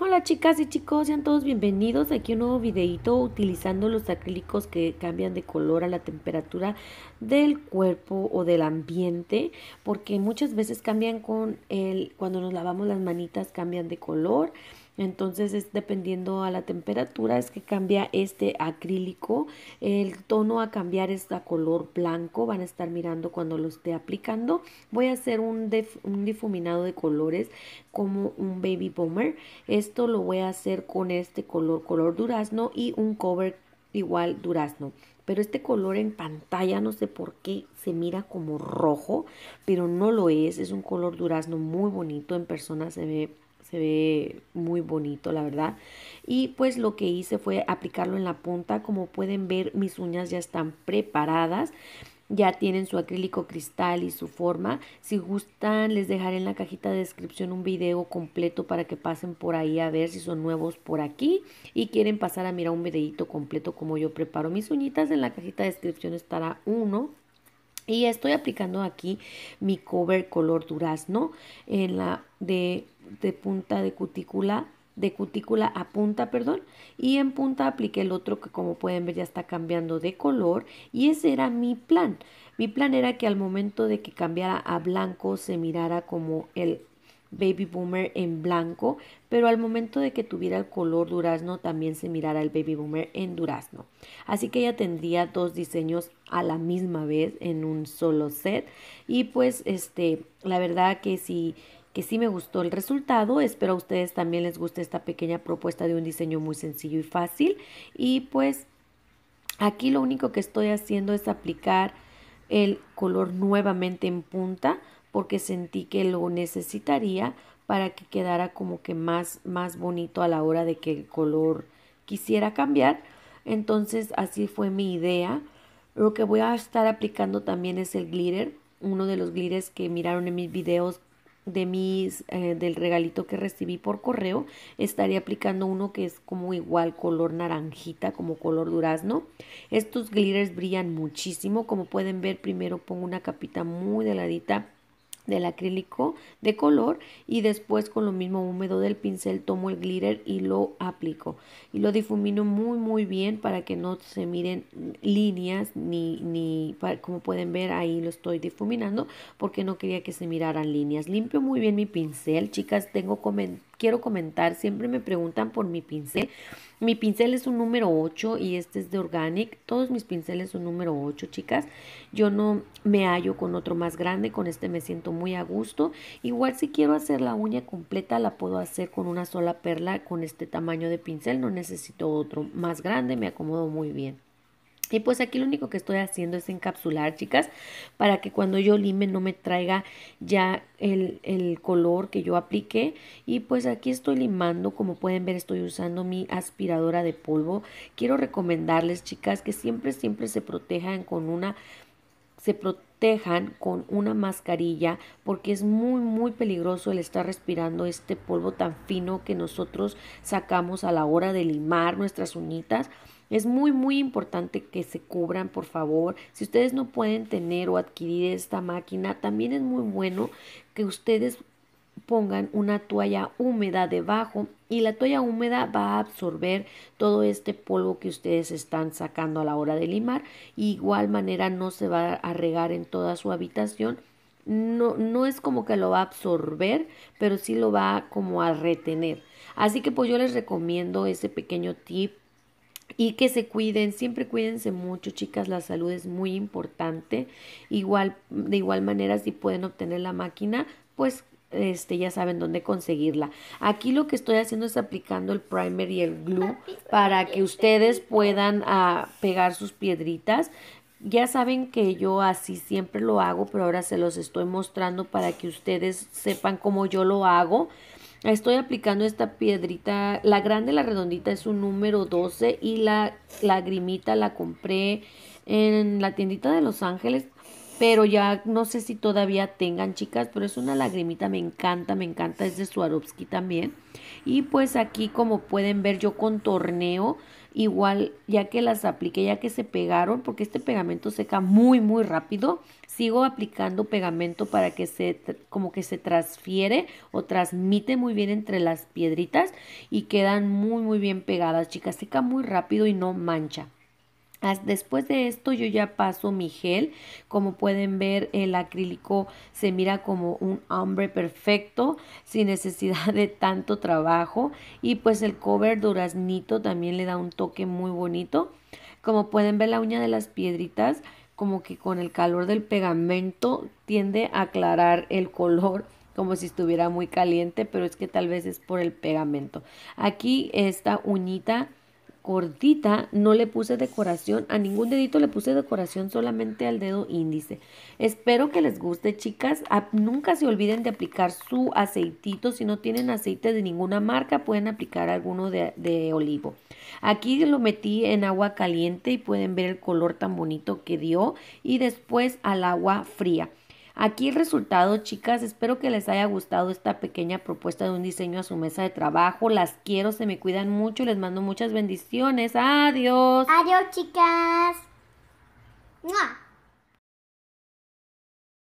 Hola chicas y chicos, sean todos bienvenidos aquí un nuevo videito utilizando los acrílicos que cambian de color a la temperatura del cuerpo o del ambiente porque muchas veces cambian con el, cuando nos lavamos las manitas cambian de color entonces es dependiendo a la temperatura es que cambia este acrílico. El tono a cambiar es a color blanco. Van a estar mirando cuando lo esté aplicando. Voy a hacer un, un difuminado de colores como un baby bomber. Esto lo voy a hacer con este color, color durazno y un cover igual durazno. Pero este color en pantalla no sé por qué se mira como rojo, pero no lo es. Es un color durazno muy bonito. En persona se ve se ve muy bonito la verdad y pues lo que hice fue aplicarlo en la punta como pueden ver mis uñas ya están preparadas ya tienen su acrílico cristal y su forma. Si gustan, les dejaré en la cajita de descripción un video completo para que pasen por ahí a ver si son nuevos por aquí y quieren pasar a mirar un videito completo como yo preparo mis uñitas. En la cajita de descripción estará uno y estoy aplicando aquí mi cover color durazno en la de, de punta de cutícula de cutícula a punta, perdón, y en punta apliqué el otro que como pueden ver ya está cambiando de color y ese era mi plan. Mi plan era que al momento de que cambiara a blanco se mirara como el baby boomer en blanco, pero al momento de que tuviera el color durazno también se mirara el baby boomer en durazno. Así que ella tendría dos diseños a la misma vez en un solo set y pues este, la verdad que sí que sí me gustó el resultado. Espero a ustedes también les guste esta pequeña propuesta de un diseño muy sencillo y fácil. Y pues aquí lo único que estoy haciendo es aplicar el color nuevamente en punta porque sentí que lo necesitaría para que quedara como que más, más bonito a la hora de que el color quisiera cambiar. Entonces así fue mi idea. Lo que voy a estar aplicando también es el glitter. Uno de los glitters que miraron en mis videos de mis eh, del regalito que recibí por correo estaré aplicando uno que es como igual color naranjita como color durazno estos glitters brillan muchísimo como pueden ver primero pongo una capita muy deladita del acrílico de color y después con lo mismo húmedo del pincel tomo el glitter y lo aplico y lo difumino muy muy bien para que no se miren líneas ni, ni como pueden ver ahí lo estoy difuminando porque no quería que se miraran líneas limpio muy bien mi pincel chicas tengo comentarios quiero comentar, siempre me preguntan por mi pincel. Mi pincel es un número 8 y este es de Organic. Todos mis pinceles son número 8, chicas. Yo no me hallo con otro más grande, con este me siento muy a gusto. Igual si quiero hacer la uña completa, la puedo hacer con una sola perla con este tamaño de pincel. No necesito otro más grande, me acomodo muy bien. Y pues aquí lo único que estoy haciendo es encapsular, chicas, para que cuando yo lime no me traiga ya el, el, color que yo apliqué. Y pues aquí estoy limando, como pueden ver estoy usando mi aspiradora de polvo. Quiero recomendarles, chicas, que siempre, siempre se protejan con una... Se protejan con una mascarilla porque es muy muy peligroso el estar respirando este polvo tan fino que nosotros sacamos a la hora de limar nuestras uñitas es muy, muy importante que se cubran, por favor. Si ustedes no pueden tener o adquirir esta máquina, también es muy bueno que ustedes pongan una toalla húmeda debajo y la toalla húmeda va a absorber todo este polvo que ustedes están sacando a la hora de limar. igual manera no se va a regar en toda su habitación. No, no es como que lo va a absorber, pero sí lo va como a retener. Así que pues yo les recomiendo ese pequeño tip y que se cuiden, siempre cuídense mucho, chicas, la salud es muy importante. Igual, de igual manera, si pueden obtener la máquina, pues este, ya saben dónde conseguirla. Aquí lo que estoy haciendo es aplicando el primer y el glue para que ustedes puedan ah, pegar sus piedritas. Ya saben que yo así siempre lo hago, pero ahora se los estoy mostrando para que ustedes sepan cómo yo lo hago. Estoy aplicando esta piedrita, la grande, la redondita es un número 12 y la lagrimita la compré en la tiendita de Los Ángeles pero ya no sé si todavía tengan chicas, pero es una lagrimita, me encanta, me encanta, es de Swarovski también. Y pues aquí como pueden ver yo contorneo, igual ya que las apliqué, ya que se pegaron, porque este pegamento seca muy muy rápido, sigo aplicando pegamento para que se como que se transfiere o transmite muy bien entre las piedritas y quedan muy muy bien pegadas, chicas, seca muy rápido y no mancha. Después de esto yo ya paso mi gel, como pueden ver el acrílico se mira como un hombre perfecto, sin necesidad de tanto trabajo y pues el cover duraznito también le da un toque muy bonito. Como pueden ver la uña de las piedritas como que con el calor del pegamento tiende a aclarar el color como si estuviera muy caliente, pero es que tal vez es por el pegamento. Aquí esta uñita gordita, no le puse decoración, a ningún dedito le puse decoración, solamente al dedo índice. Espero que les guste, chicas. nunca se olviden de aplicar su aceitito. Si no tienen aceite de ninguna marca, pueden aplicar alguno de, de olivo. Aquí lo metí en agua caliente y pueden ver el color tan bonito que dio. Y después al agua fría. Aquí el resultado, chicas, espero que les haya gustado esta pequeña propuesta de un diseño a su mesa de trabajo. Las quiero, se me cuidan mucho, y les mando muchas bendiciones. Adiós. Adiós, chicas.